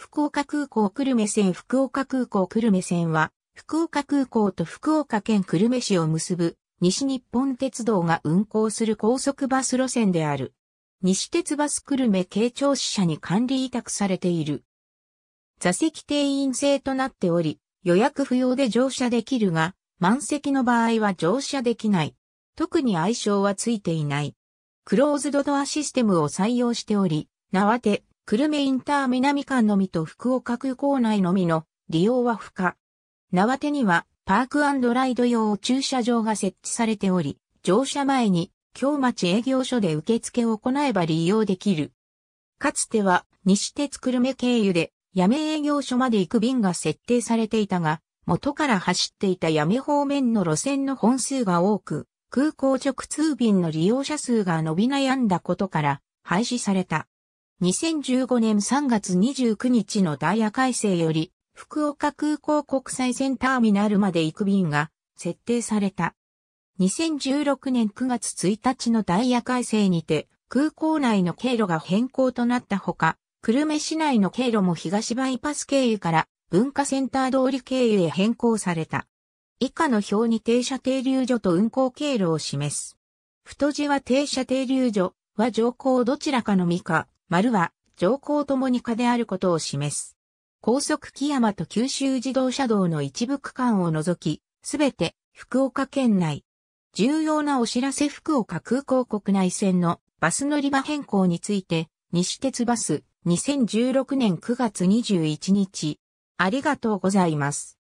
福岡空港久留米線福岡空港久留米線は、福岡空港と福岡県久留米市を結ぶ、西日本鉄道が運行する高速バス路線である。西鉄バス久留米慶長支社に管理委託されている。座席定員制となっており、予約不要で乗車できるが、満席の場合は乗車できない。特に相性はついていない。クローズドドアシステムを採用しており、縄手、久留米インター南間のみと福岡空港内のみの利用は不可。縄手にはパークライド用駐車場が設置されており、乗車前に京町営業所で受付を行えば利用できる。かつては西鉄久留米経由で八女営業所まで行く便が設定されていたが、元から走っていた八女方面の路線の本数が多く、空港直通便の利用者数が伸び悩んだことから廃止された。2015年3月29日のダイヤ改正より、福岡空港国際線ターミナルまで行く便が設定された。2016年9月1日のダイヤ改正にて、空港内の経路が変更となったほか、久留米市内の経路も東バイパス経由から文化センター通り経由へ変更された。以下の表に停車停留所と運行経路を示す。太字は停車停留所は乗降どちらかのみか、丸は上皇ともに家であることを示す。高速木山と九州自動車道の一部区間を除き、すべて福岡県内。重要なお知らせ福岡空港国内線のバス乗り場変更について、西鉄バス2016年9月21日。ありがとうございます。